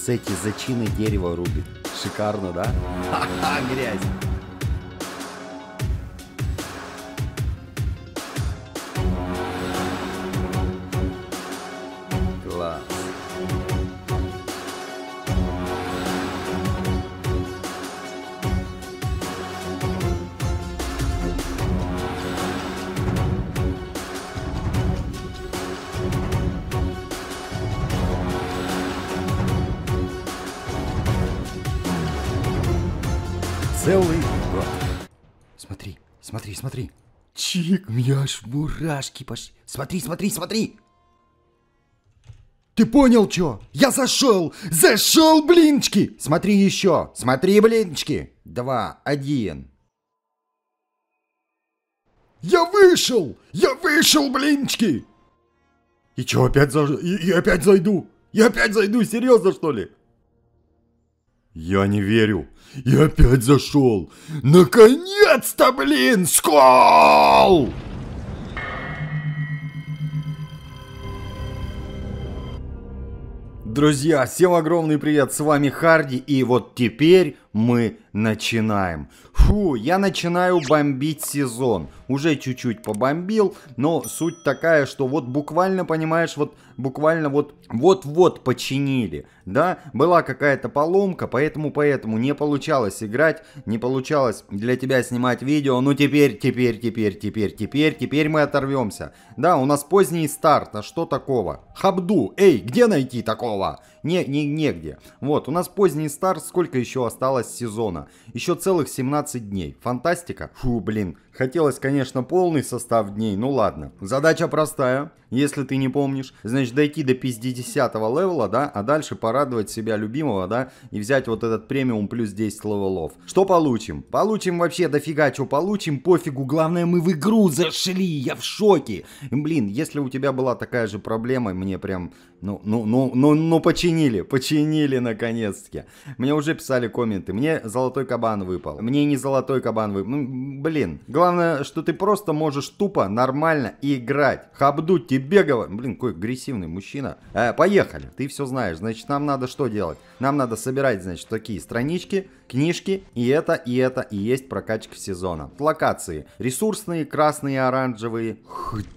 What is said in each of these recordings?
с эти зачины дерева рубит. Шикарно, да? Ха-ха, грязь! аж мурашки пошли. Смотри, смотри, смотри! Ты понял, чё? Я зашел! Зашел, блинчики! Смотри еще! Смотри, блинчики! Два, один. Я вышел! Я вышел, блинчики! И чё, опять заж... И, и опять зайду? Я опять зайду, серьезно, что ли? Я не верю. Я опять зашел. Наконец-то, блин, скол! Друзья, всем огромный привет, с вами Харди, и вот теперь мы начинаем. Фу, я начинаю бомбить сезон. Уже чуть-чуть побомбил, но суть такая, что вот буквально, понимаешь, вот буквально вот вот-вот починили, да, была какая-то поломка, поэтому-поэтому не получалось играть, не получалось для тебя снимать видео, ну теперь, теперь, теперь, теперь, теперь, теперь мы оторвемся. Да, у нас поздний старт, а что такого? Хабду, эй, где найти такого? Не, не, негде. Вот, у нас поздний старт, сколько еще осталось осталось сезона. Еще целых 17 дней. Фантастика? Фу, блин. Хотелось, конечно, полный состав дней, ну ладно. Задача простая если ты не помнишь. Значит, дойти до 50 левела, да, а дальше порадовать себя любимого, да, и взять вот этот премиум плюс 10 левелов. Что получим? Получим вообще дофига, что получим, пофигу, главное мы в игру зашли, я в шоке. Блин, если у тебя была такая же проблема, мне прям, ну, ну, ну, ну, ну, починили, починили наконец-таки. Мне уже писали комменты, мне золотой кабан выпал, мне не золотой кабан выпал, блин. Главное, что ты просто можешь тупо, нормально играть. Хабду тебе Бегова. Блин, какой агрессивный мужчина. Э, поехали, ты все знаешь. Значит, нам надо что делать? Нам надо собирать, значит, такие странички, книжки. И это, и это, и есть прокачка сезона. Локации. Ресурсные, красные, оранжевые.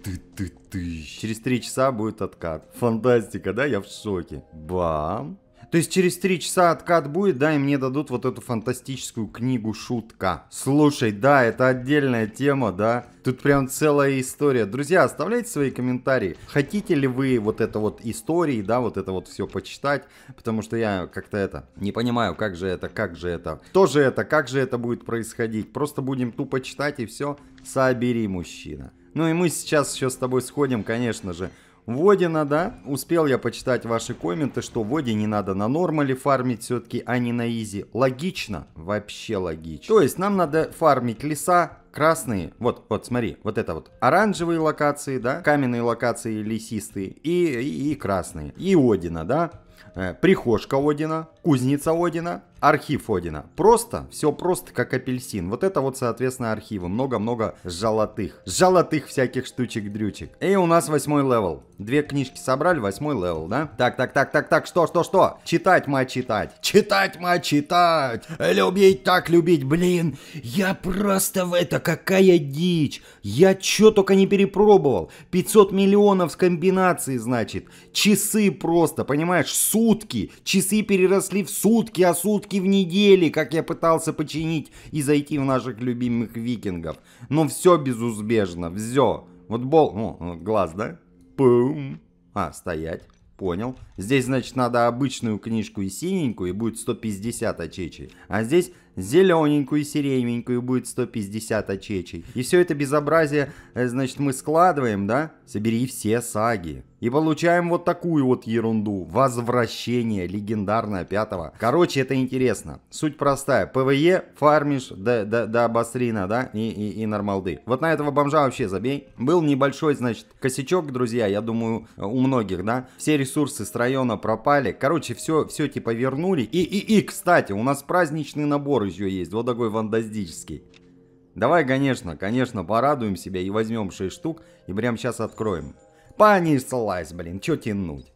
ты ты ты. Через три часа будет откат. Фантастика, да? Я в шоке. Бам. То есть через три часа откат будет, да, и мне дадут вот эту фантастическую книгу «Шутка». Слушай, да, это отдельная тема, да. Тут прям целая история. Друзья, оставляйте свои комментарии. Хотите ли вы вот это вот истории, да, вот это вот все почитать? Потому что я как-то это не понимаю, как же это, как же это, кто же это, как же это будет происходить. Просто будем тупо читать и все. Собери, мужчина. Ну и мы сейчас еще с тобой сходим, конечно же, Водина, да? Успел я почитать ваши комменты, что Воде не надо на нормале фармить все-таки, а не на изи. Логично, вообще логично. То есть нам надо фармить леса, красные, вот, вот, смотри, вот это вот, оранжевые локации, да, каменные локации лесистые и, и, и красные. И Одина, да, э, прихожка Одина, Кузница Одина, архив Одина. Просто, все просто, как апельсин. Вот это вот, соответственно, архивы. Много-много жалотых. Жалотых всяких штучек-дрючек. И у нас восьмой левел. Две книжки собрали, восьмой левел, да? Так, так, так, так, так, что, что, что? Читать, ма, читать. Читать, ма, читать. Любить, так любить, блин. Я просто в это, какая дичь. Я чё только не перепробовал. 500 миллионов с комбинации, значит. Часы просто, понимаешь, сутки. Часы переросли шли в сутки, а сутки в недели, как я пытался починить и зайти в наших любимых викингов. Но все безузбежно, все. Вот бол... Ну, глаз, да? Пум. А, стоять. Понял. Здесь, значит, надо обычную книжку и синенькую, и будет 150 очечей. А здесь зелененькую и сирененькую будет 150 очечей. И все это безобразие, э, значит, мы складываем, да? Собери все саги. И получаем вот такую вот ерунду. Возвращение легендарное пятого. Короче, это интересно. Суть простая. ПВЕ фармиш до, до, до басрина да, и, и, и нормалды. Вот на этого бомжа вообще забей. Был небольшой, значит, косячок, друзья, я думаю, э, у многих, да. Все ресурсы с района пропали. Короче, все, все типа вернули. И, и, и, кстати, у нас праздничный набор набор еще есть, вот такой фантастический. Давай, конечно, конечно, порадуем себя и возьмем 6 штук, и прям сейчас откроем. Понеслась, блин, чё тянуть?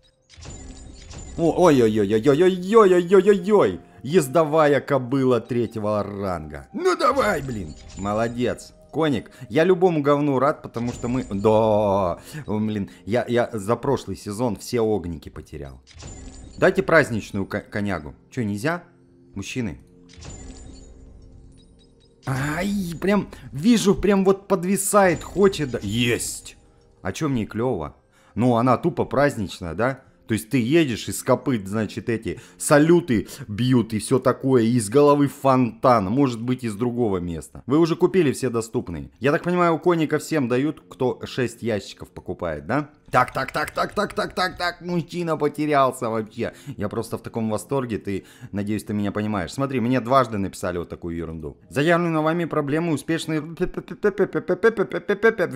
Ой-ой-ой-ой-ой-ой-ой-ой-ой-ой! ой! Ездовая кобыла третьего ранга. Ну давай, блин! Молодец. Коник, я любому говну рад, потому что мы... Да, блин, я, я за прошлый сезон все огники потерял. Дайте праздничную конягу. Чё, нельзя? Мужчины, Ай, прям вижу, прям вот подвисает, хочет. Есть! А чем не клево? Ну, она тупо праздничная, да? То есть ты едешь, из копыт, значит, эти салюты бьют и все такое, и из головы фонтан, может быть, из другого места. Вы уже купили все доступные. Я так понимаю, у коника всем дают, кто 6 ящиков покупает, да? Так, так, так, так, так, так, так, так, мужчина потерялся вообще. Я просто в таком восторге, ты, надеюсь, ты меня понимаешь. Смотри, мне дважды написали вот такую ерунду. Заявленную вами проблемы успешные В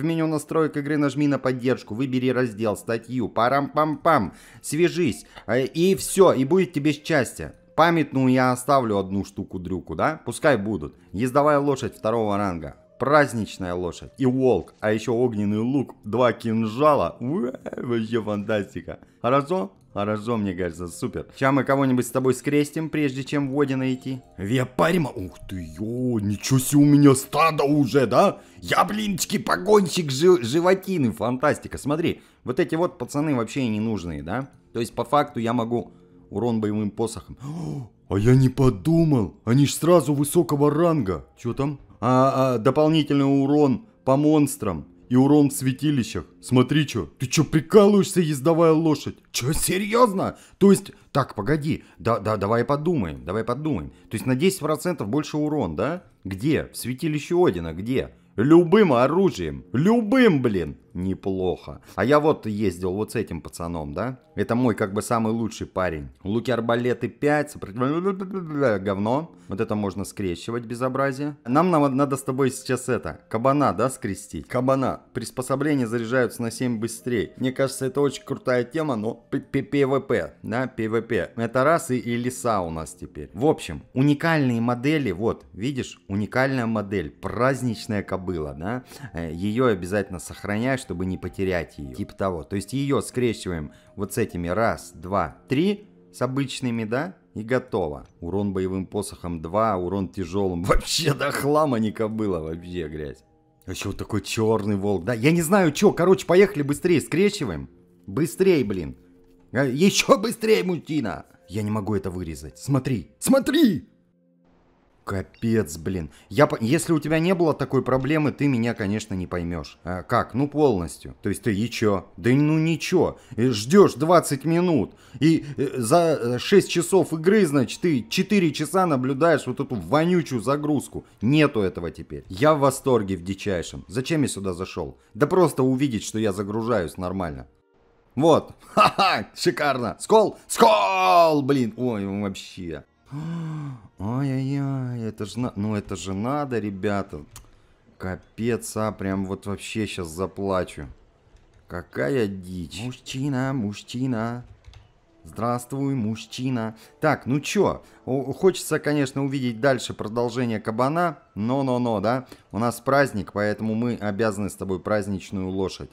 меню настроек игры нажми на поддержку, выбери раздел, статью, парам-пам-пам, свяжись, и все, и будет тебе счастье. Памятную я оставлю одну штуку дрюку, да? Пускай будут. Ездовая лошадь второго ранга праздничная лошадь и волк, а еще огненный лук, два кинжала. Уэ, вообще фантастика. Хорошо? Хорошо, мне кажется, супер. Сейчас мы кого-нибудь с тобой скрестим, прежде чем в воде найти? Виапарима? Ух ты, ё, ничего себе у меня стадо уже, да? Я, блинчики, погонщик жи животины, фантастика. Смотри, вот эти вот пацаны вообще не нужные, да? То есть, по факту, я могу урон боевым посохом. А я не подумал, они ж сразу высокого ранга. Чё там? а, а, дополнительный урон по монстрам и урон в святилищах. Смотри, чё, ты чё, прикалываешься, ездовая лошадь? Чё, серьезно? То есть, так, погоди, да, да, давай подумаем, давай подумаем. То есть на 10% больше урон, да? Где? В святилище Одина, где? Любым оружием, любым, блин неплохо. А я вот ездил вот с этим пацаном, да? Это мой как бы самый лучший парень. Луки арбалеты 5, говно. Вот это можно скрещивать, безобразие. Нам, нам надо с тобой сейчас это, кабана, да, скрестить? Кабана. Приспособления заряжаются на 7 быстрее. Мне кажется, это очень крутая тема, но ПВП, да, ПВП. Это раз и, и леса у нас теперь. В общем, уникальные модели, вот, видишь, уникальная модель, праздничная кобыла, да? Э, Ее обязательно сохраняешь чтобы не потерять ее. Типа того. То есть ее скрещиваем вот с этими раз, два, три, с обычными, да, и готово. Урон боевым посохом 2, урон тяжелым. Вообще, да хлама не кобыла, вообще грязь. А еще вот такой черный волк? Да, я не знаю, что. Короче, поехали быстрее, скрещиваем. Э, быстрее, блин. Еще быстрее, мультина. Я не могу это вырезать. Смотри, смотри! Капец, блин. Я, если у тебя не было такой проблемы, ты меня, конечно, не поймешь. А как? Ну, полностью. То есть ты и чё? Да ну ничего. Ждешь 20 минут. И э, за 6 э, часов игры, значит, ты 4 часа наблюдаешь вот эту вонючую загрузку. Нету этого теперь. Я в восторге в дичайшем. Зачем я сюда зашел? Да просто увидеть, что я загружаюсь нормально. Вот. Ха-ха, шикарно. Скол, скол, блин. Ой, вообще. Ай-яй-яй, это же на... ну это же надо, ребята. Капец, а прям вот вообще сейчас заплачу. Какая дичь. Мужчина, мужчина. Здравствуй, мужчина. Так, ну чё, хочется, конечно, увидеть дальше продолжение кабана, но-но-но, да? У нас праздник, поэтому мы обязаны с тобой праздничную лошадь.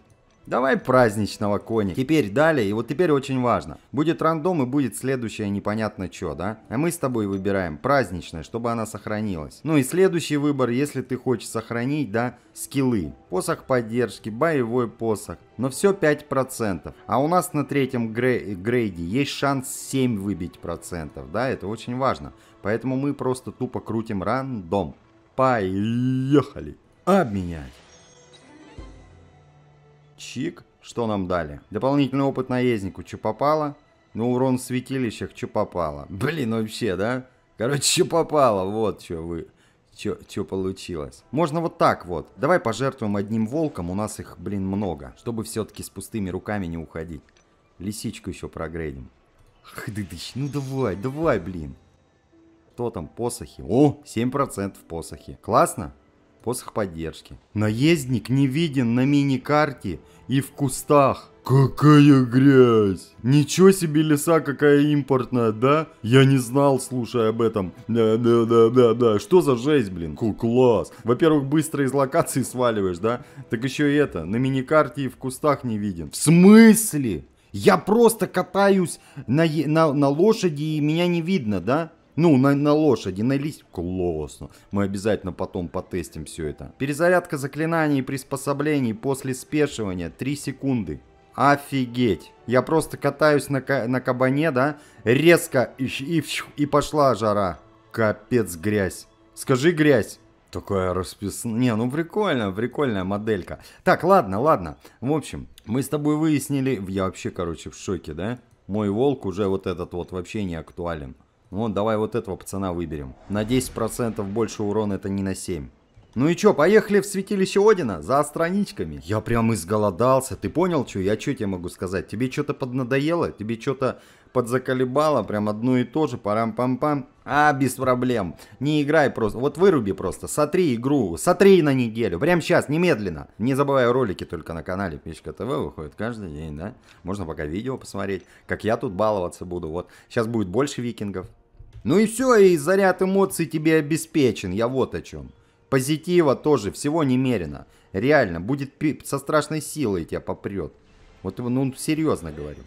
Давай праздничного коня. Теперь далее, и вот теперь очень важно. Будет рандом и будет следующее непонятно что, да? А мы с тобой выбираем праздничное, чтобы она сохранилась. Ну и следующий выбор, если ты хочешь сохранить, да, скиллы. Посох поддержки, боевой посох. Но все 5%. А у нас на третьем грей грейде есть шанс 7 выбить процентов, да? Это очень важно. Поэтому мы просто тупо крутим рандом. Поехали! Обменять! Чик. Что нам дали? Дополнительный опыт наезднику. Че попало? Ну, урон в святилищах. Че попало? Блин, вообще, да? Короче, че попало? Вот что вы... Что получилось? Можно вот так вот. Давай пожертвуем одним волком, у нас их, блин, много. Чтобы все-таки с пустыми руками не уходить. Лисичку еще прогрейдим. Хдыдыщ, ну давай, давай, блин. Что там, посохи? О, 7% посохи. Классно? посох поддержки. Наездник не виден на мини-карте и в кустах. Какая грязь! Ничего себе леса, какая импортная, да? Я не знал, слушай об этом. Да-да-да-да-да. Что за жесть, блин? Ку класс. Во-первых, быстро из локации сваливаешь, да? Так еще и это, на мини-карте и в кустах не виден. В смысле? Я просто катаюсь на, на, на лошади и меня не видно, да? Ну, на, на лошади, на листь. Классно. Мы обязательно потом потестим все это. Перезарядка заклинаний и приспособлений после спешивания 3 секунды. Офигеть. Я просто катаюсь на, на кабане, да? Резко и, и, и пошла жара. Капец грязь. Скажи грязь. Такая распис... Не, ну прикольно, прикольная моделька. Так, ладно, ладно. В общем, мы с тобой выяснили... Я вообще, короче, в шоке, да? Мой волк уже вот этот вот вообще не актуален. Вот, давай вот этого пацана выберем. На 10% больше урона это не на 7. Ну и чё, поехали в святилище Одина за страничками. Я прям изголодался, ты понял, чё? Я чё тебе могу сказать? Тебе что-то поднадоело? Тебе что-то подзаколебало? Прям одно и то же, парам-пам-пам. А, без проблем. Не играй просто. Вот выруби просто. Сотри игру. Сотри на неделю. Прям сейчас, немедленно. Не забывай ролики только на канале Печка ТВ выходит каждый день, да? Можно пока видео посмотреть. Как я тут баловаться буду. Вот. Сейчас будет больше викингов. Ну и все, и заряд эмоций тебе обеспечен, я вот о чем. Позитива тоже, всего немерено. Реально, будет со страшной силой тебя попрет. Вот ну, серьезно говорю.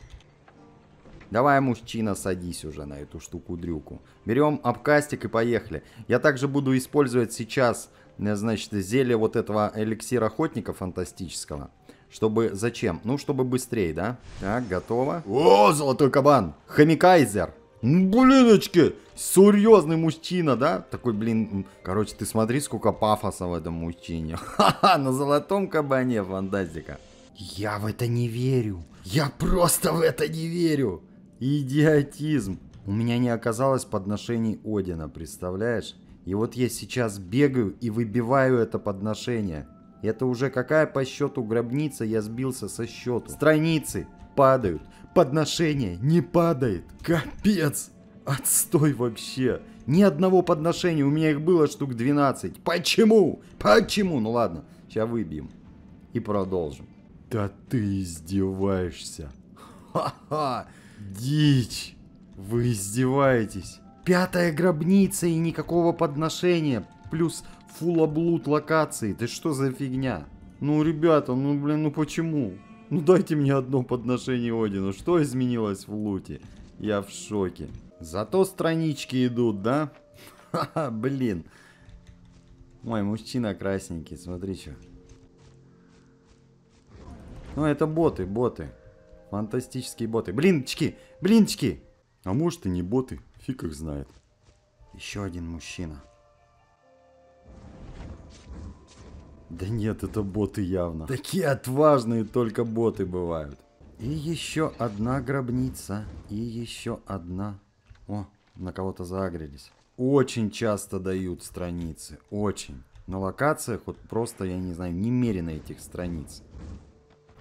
Давай, мужчина, садись уже на эту штуку-дрюку. Берем обкастик и поехали. Я также буду использовать сейчас, э, значит, зелье вот этого эликсира охотника фантастического. Чтобы... Зачем? Ну, чтобы быстрее, да? Так, готово. О, золотой кабан! Хомикайзер! Ну, блиночки, серьезный мужчина, да? Такой, блин, короче, ты смотри, сколько пафоса в этом мужчине. Ха-ха, на золотом кабане фантастика. Я в это не верю. Я просто в это не верю. Идиотизм. У меня не оказалось подношений Одина, представляешь? И вот я сейчас бегаю и выбиваю это подношение. Это уже какая по счету гробница, я сбился со счету. Страницы падают подношение не падает. Капец! Отстой вообще. Ни одного подношения, у меня их было штук 12. Почему? Почему? Ну ладно, сейчас выбьем. И продолжим. Да ты издеваешься. Ха-ха, дичь. Вы издеваетесь. Пятая гробница и никакого подношения. Плюс фулаблуд локации. Ты что за фигня? Ну, ребята, ну, блин, ну почему? Ну дайте мне одно подношение Одину. Что изменилось в луте? Я в шоке. Зато странички идут, да? Ха-ха, блин. Мой мужчина красненький, смотри что. Ну это боты, боты. Фантастические боты. Блинчики, блинчики. А может и не боты, фиг их знает. Еще один мужчина. Да нет, это боты явно. Такие отважные только боты бывают. И еще одна гробница. И еще одна. О, на кого-то заагрились. Очень часто дают страницы. Очень. На локациях вот просто, я не знаю, немерено этих страниц.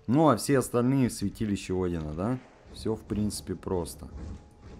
Ну, а все остальные в святилище Одина, да? Все, в принципе, просто.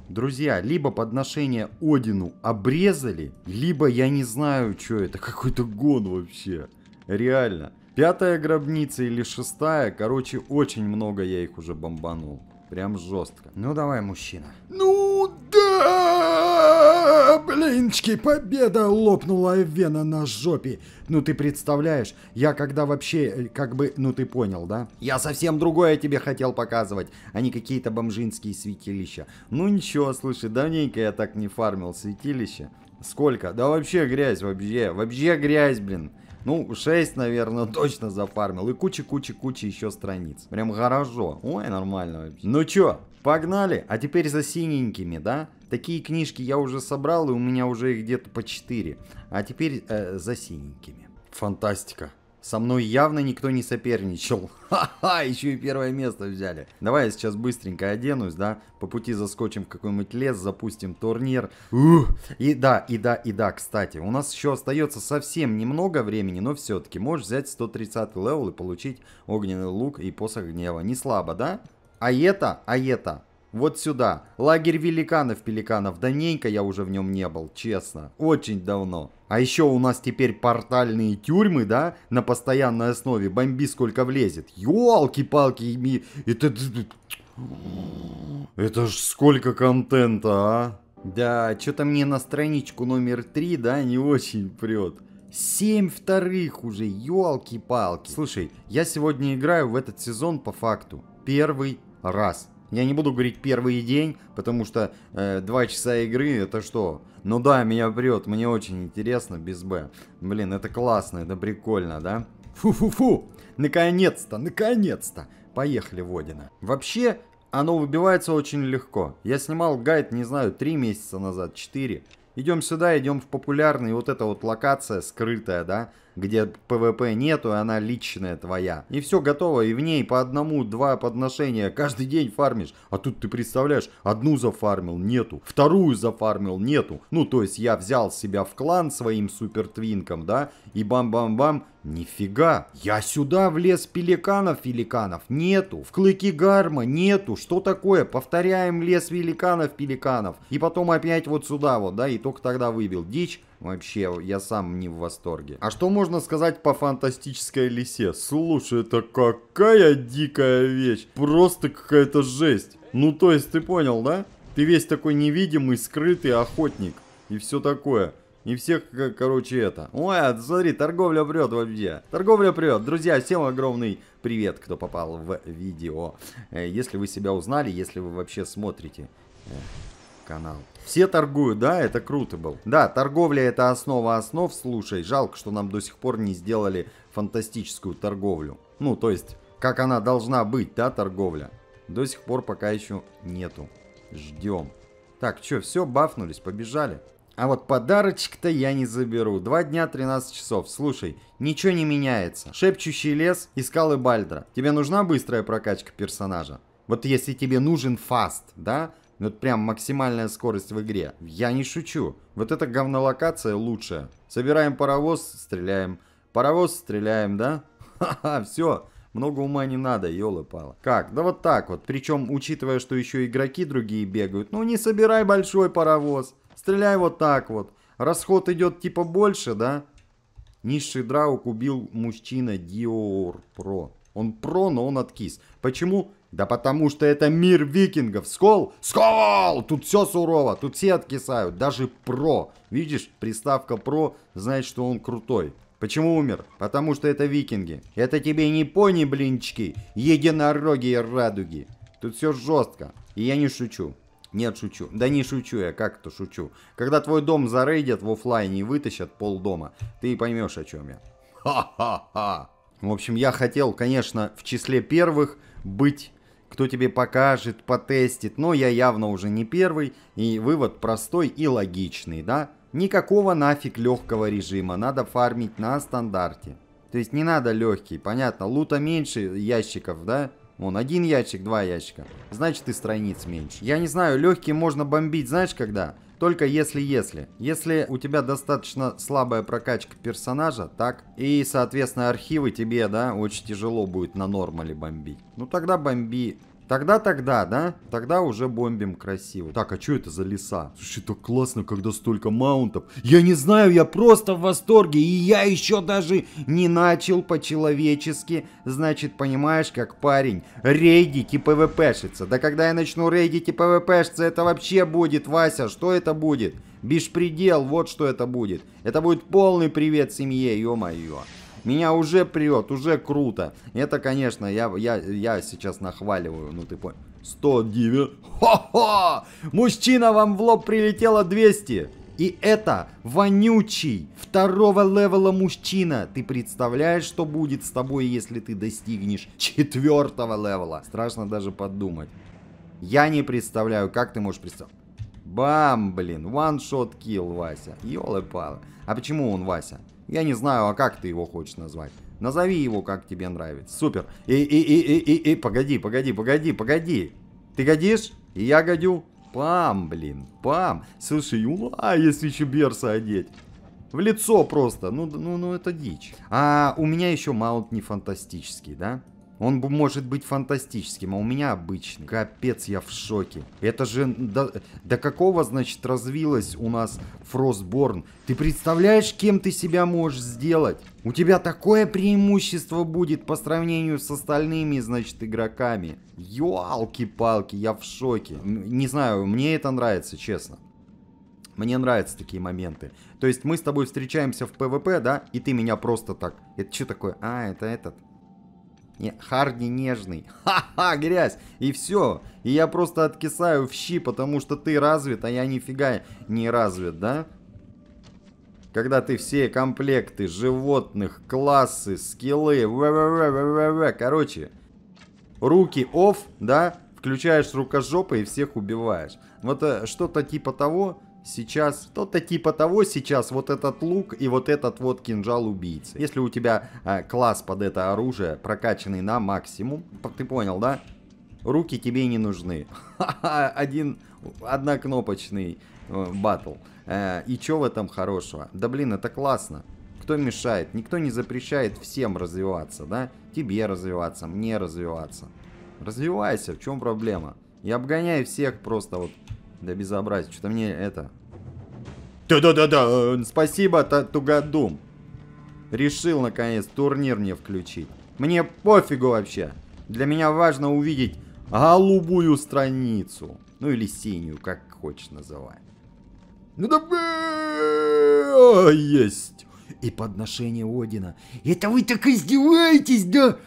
Друзья, либо подношение Одину обрезали, либо я не знаю, что это, какой-то гон вообще. Реально. Пятая гробница или шестая, короче, очень много я их уже бомбанул. Прям жестко. Ну давай, мужчина. Ну да! Блинчики, победа лопнула вена на жопе. Ну ты представляешь, я когда вообще, э, как бы, ну ты понял, да? Я совсем другое тебе хотел показывать, а не какие-то бомжинские святилища. Ну ничего, слушай, давненько я так не фармил святилища. Сколько? Да вообще грязь, вообще, вообще грязь, блин. Ну, 6, наверное, точно зафармил. И куча-куча-куча еще страниц. Прям хорошо. Ой, нормально вообще. Ну чё, погнали? А теперь за синенькими, да? Такие книжки я уже собрал, и у меня уже их где-то по 4. А теперь э, за синенькими. Фантастика. Со мной явно никто не соперничал. Ха-ха, еще и первое место взяли. Давай я сейчас быстренько оденусь, да? По пути заскочим в какой-нибудь лес, запустим турнир. Ух! И да, и да, и да, кстати. У нас еще остается совсем немного времени, но все-таки можешь взять 130 левел и получить огненный лук и посох гнева. Не слабо, да? А это, а это, вот сюда. Лагерь великанов-пеликанов. Давненько я уже в нем не был, честно. Очень давно. А еще у нас теперь портальные тюрьмы, да, на постоянной основе. Бомби сколько влезет. Ёлки-палки, это... Это ж сколько контента, а? Да, что-то мне на страничку номер три, да, не очень прет. Семь вторых уже, ёлки-палки. Слушай, я сегодня играю в этот сезон по факту. Первый раз. Я не буду говорить первый день, потому что э, 2 часа игры это что? Ну да, меня прет, мне очень интересно без Б. Блин, это классно, это прикольно, да? Фу-фу-фу! Наконец-то, наконец-то! Поехали, Водина. Вообще, оно выбивается очень легко. Я снимал гайд, не знаю, 3 месяца назад, 4. Идем сюда, идем в популярный, вот эта вот локация скрытая, да? где ПВП нету, она личная твоя. И все готово, и в ней по одному-два подношения каждый день фармишь. А тут ты представляешь, одну зафармил, нету, вторую зафармил, нету. Ну, то есть я взял себя в клан своим супер твинком да, и бам-бам-бам, Нифига, я сюда в лес пеликанов-великанов, нету, в клыки гарма, нету, что такое, повторяем лес великанов-пеликанов, и потом опять вот сюда вот, да, и только тогда выбил, дичь, Вообще, я сам не в восторге. А что можно сказать по фантастической лисе? Слушай, это какая дикая вещь. Просто какая-то жесть. Ну, то есть, ты понял, да? Ты весь такой невидимый, скрытый охотник. И все такое. И всех, э, короче, это. Ой, а, смотри, торговля прет вообще. Торговля прет. Друзья, всем огромный привет, кто попал в видео. Э, если вы себя узнали, если вы вообще смотрите. Э, канал. Все торгуют, да, это круто был. Да, торговля это основа основ, слушай, жалко, что нам до сих пор не сделали фантастическую торговлю. Ну, то есть, как она должна быть, да, торговля. До сих пор пока еще нету. Ждем. Так, что, все, бафнулись, побежали. А вот подарочек-то я не заберу. Два дня 13 часов. Слушай, ничего не меняется. Шепчущий лес и скалы Бальдра. Тебе нужна быстрая прокачка персонажа? Вот если тебе нужен фаст, да? Ну это прям максимальная скорость в игре. Я не шучу. Вот эта говнолокация лучшая. Собираем паровоз, стреляем. Паровоз, стреляем, да? Ха-ха, все. Много ума не надо, елы-пала. Как? Да вот так вот. Причем, учитывая, что еще игроки другие бегают. Ну не собирай большой паровоз. Стреляй вот так вот. Расход идет типа больше, да? Низший драук убил мужчина Диор Про. Он про, но он откис. Почему? Да потому что это мир викингов. Скол? Скол! Тут все сурово, тут все откисают, даже про. Видишь, приставка про знает, что он крутой. Почему умер? Потому что это викинги. Это тебе не пони, блинчики, единороги и радуги. Тут все жестко. И я не шучу. Нет, шучу. Да не шучу я, как-то шучу. Когда твой дом зарейдят в офлайне и вытащат пол дома, ты поймешь, о чем я. Ха-ха-ха. В общем, я хотел, конечно, в числе первых быть кто тебе покажет, потестит, но я явно уже не первый, и вывод простой и логичный, да? Никакого нафиг легкого режима, надо фармить на стандарте. То есть не надо легкий, понятно, лута меньше ящиков, да? Вон, один ящик, два ящика. Значит и страниц меньше. Я не знаю, легкий можно бомбить, знаешь, когда? Только если-если. Если у тебя достаточно слабая прокачка персонажа, так, и, соответственно, архивы тебе, да, очень тяжело будет на нормале бомбить. Ну тогда бомби Тогда-тогда, да? Тогда уже бомбим красиво. Так, а что это за леса? Слушай, так классно, когда столько маунтов. Я не знаю, я просто в восторге. И я еще даже не начал по-человечески. Значит, понимаешь, как парень. Рейдить и пвпшиться. Да когда я начну рейдить и пвпшиться, это вообще будет, Вася. Что это будет? Беспредел, вот что это будет. Это будет полный привет семье, ё-моё. Меня уже прет, уже круто. Это, конечно, я, я, я сейчас нахваливаю, ну ты понял. 109. Хо-хо! Мужчина, вам в лоб прилетело 200. И это вонючий второго левела мужчина. Ты представляешь, что будет с тобой, если ты достигнешь четвертого левела? Страшно даже подумать. Я не представляю, как ты можешь представить. Бам, блин, one shot kill, Вася. Ёлы-палы. А почему он Вася? Я не знаю, а как ты его хочешь назвать. Назови его, как тебе нравится. Супер. И, и, и, и, и, и, погоди, погоди, погоди, погоди. Ты годишь? И я годю. Пам, блин, пам. Слушай, ула, ну, если еще берса одеть. В лицо просто. Ну, ну, ну, это дичь. А у меня еще маунт не фантастический, да? Он может быть фантастическим, а у меня обычный. Капец, я в шоке. Это же... До, до какого, значит, развилась у нас Фростборн? Ты представляешь, кем ты себя можешь сделать? У тебя такое преимущество будет по сравнению с остальными, значит, игроками. Ёлки-палки, я в шоке. Не знаю, мне это нравится, честно. Мне нравятся такие моменты. То есть мы с тобой встречаемся в ПВП, да, и ты меня просто так... Это что такое? А, это этот не, Харди нежный. Ха-ха, грязь. И все. И я просто откисаю в щи, потому что ты развит, а я нифига не развит, да? Когда ты все комплекты животных, классы, скиллы, в -в -в короче, руки оф да, включаешь рукожопы и всех убиваешь. Вот э, что-то типа того, Сейчас что-то типа того, сейчас вот этот лук и вот этот вот кинжал убийцы. Если у тебя э, класс под это оружие прокачанный на максимум, ты понял, да? Руки тебе не нужны. Один, однокнопочный э, батл. Э, и чё в этом хорошего? Да блин, это классно. Кто мешает? Никто не запрещает всем развиваться, да? Тебе развиваться, мне развиваться. Развивайся, в чем проблема? Я обгоняю всех просто вот да безобразие. Что-то мне это... Да-да-да-да! Спасибо, Тугадум. Решил, наконец, турнир мне включить. Мне пофигу вообще. Для меня важно увидеть голубую страницу. Ну или синюю, как хочешь называть. Ну да... Есть! И подношение Одина. Это вы так издеваетесь, да?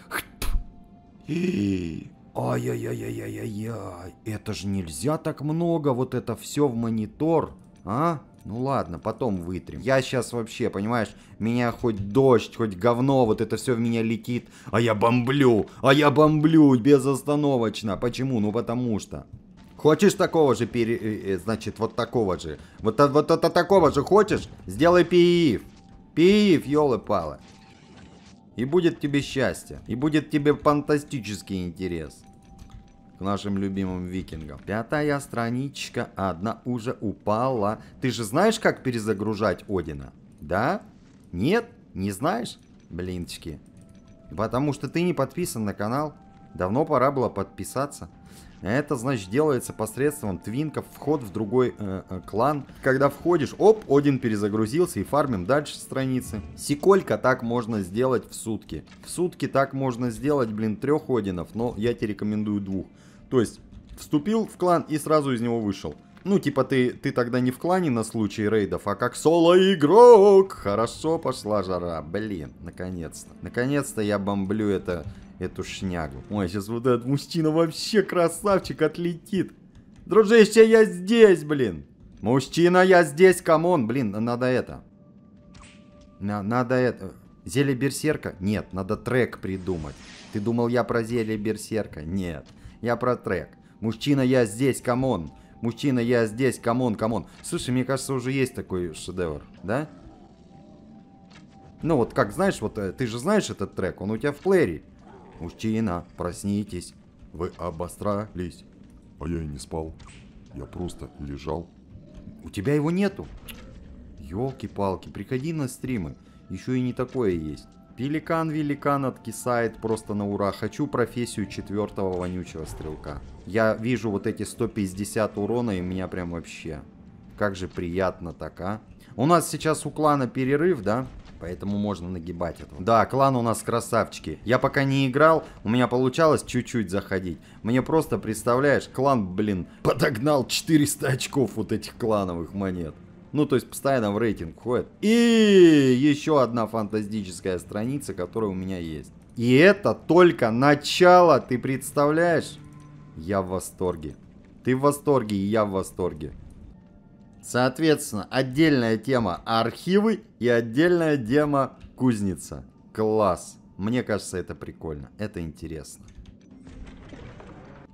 Ай-яй-яй-яй-яй-яй, это же нельзя так много, вот это все в монитор, а? Ну ладно, потом вытрем. Я сейчас вообще, понимаешь, меня хоть дождь, хоть говно, вот это все в меня летит. А я бомблю, а я бомблю безостановочно. Почему? Ну потому что. Хочешь такого же, пере... Э, э, значит, вот такого же. Вот, а, вот это такого же хочешь? Сделай пииф. Пииф, елы-палы. И будет тебе счастье. И будет тебе фантастический интерес к нашим любимым викингам. Пятая страничка, одна уже упала. Ты же знаешь, как перезагружать Одина? Да? Нет? Не знаешь? Блинчики. Потому что ты не подписан на канал. Давно пора было подписаться. Это, значит, делается посредством твинков, вход в другой э, э, клан. Когда входишь, оп, Один перезагрузился и фармим дальше страницы. Секолька так можно сделать в сутки. В сутки так можно сделать, блин, трех Одинов, но я тебе рекомендую двух. То есть, вступил в клан и сразу из него вышел. Ну, типа ты, ты тогда не в клане на случай рейдов, а как соло-игрок. Хорошо пошла жара, блин, наконец-то. Наконец-то я бомблю это, эту шнягу. Ой, сейчас вот этот мужчина вообще красавчик отлетит. Дружище, я здесь, блин. Мужчина, я здесь, камон. Блин, надо это. На, надо это. Зелье берсерка? Нет, надо трек придумать. Ты думал, я про зелье берсерка? Нет. Нет. Я про трек. Мужчина, я здесь, камон. Мужчина, я здесь, камон, камон. Слушай, мне кажется, уже есть такой шедевр, да? Ну вот как, знаешь, вот э, ты же знаешь этот трек, он у тебя в плеере. Мужчина, проснитесь, вы обострались. А я и не спал, я просто лежал. У тебя его нету? Ёлки-палки, приходи на стримы, еще и не такое есть. Пеликан великан откисает просто на ура. Хочу профессию четвертого вонючего стрелка. Я вижу вот эти 150 урона и меня прям вообще... Как же приятно так, а? У нас сейчас у клана перерыв, да? Поэтому можно нагибать этого. Да, клан у нас красавчики. Я пока не играл, у меня получалось чуть-чуть заходить. Мне просто, представляешь, клан, блин, подогнал 400 очков вот этих клановых монет. Ну, то есть постоянно в рейтинг ходит. И еще одна фантастическая страница, которая у меня есть. И это только начало, ты представляешь? Я в восторге. Ты в восторге, и я в восторге. Соответственно, отдельная тема архивы и отдельная тема кузница. Класс. Мне кажется, это прикольно. Это интересно.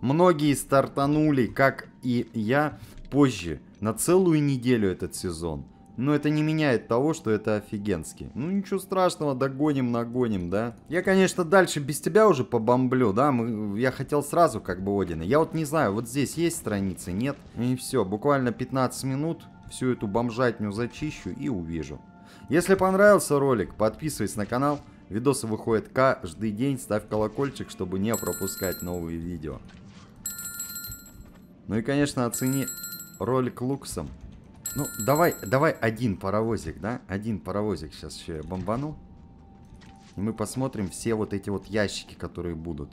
Многие стартанули, как и я, позже на целую неделю этот сезон. Но это не меняет того, что это офигенски. Ну ничего страшного, догоним, нагоним, да? Я, конечно, дальше без тебя уже побомблю, да? Мы, я хотел сразу как бы Одина. Я вот не знаю, вот здесь есть страницы, нет? И все, буквально 15 минут всю эту бомжатню зачищу и увижу. Если понравился ролик, подписывайся на канал. Видосы выходят каждый день, ставь колокольчик, чтобы не пропускать новые видео. Ну и, конечно, оцени ролик луксом. Ну, давай, давай один паровозик, да? Один паровозик сейчас еще я бомбану. И мы посмотрим все вот эти вот ящики, которые будут.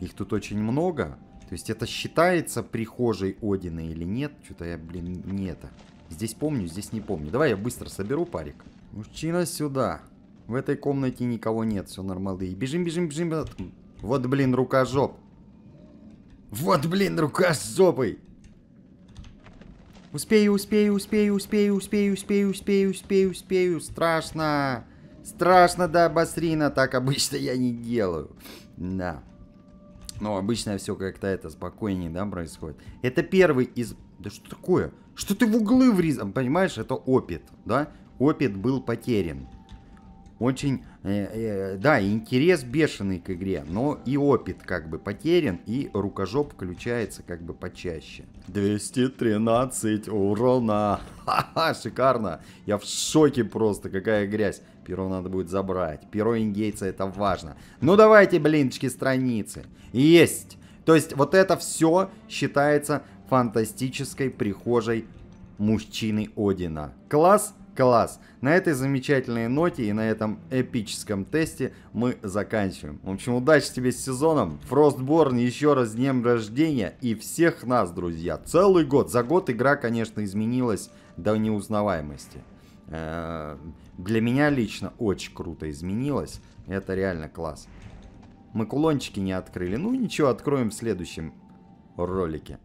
Их тут очень много. То есть это считается прихожей Одина или нет? Что-то я, блин, не это. Здесь помню, здесь не помню. Давай я быстро соберу парик. Мужчина сюда. В этой комнате никого нет, все нормально. И бежим, бежим, бежим. Вот, блин, рука жоп. Вот, блин, рука с жопой. Успею, успею, успею, успею, успею, успею, успею, успею, успею. Страшно. Страшно да, Басрина, Так обычно я не делаю. Да. Но обычно все как-то это спокойнее, да, происходит. Это первый из... Да что такое? Что ты в углы врезал? Понимаешь, это опыт, да? Опыт был потерян очень, э, э, да, интерес бешеный к игре, но и опыт как бы потерян, и рукожоп включается как бы почаще. 213 урона! Ха-ха, шикарно! Я в шоке просто, какая грязь. Перо надо будет забрать. Перо индейца это важно. Ну давайте, блинчики, страницы. Есть! То есть вот это все считается фантастической прихожей мужчины Одина. Класс Класс! На этой замечательной ноте и на этом эпическом тесте мы заканчиваем. В общем, удачи тебе с сезоном. Фростборн, еще раз днем рождения и всех нас, друзья. Целый год. За год игра, конечно, изменилась до неузнаваемости. Э, для меня лично очень круто изменилась. Это реально класс. Мы кулончики не открыли. Ну ничего, откроем в следующем ролике.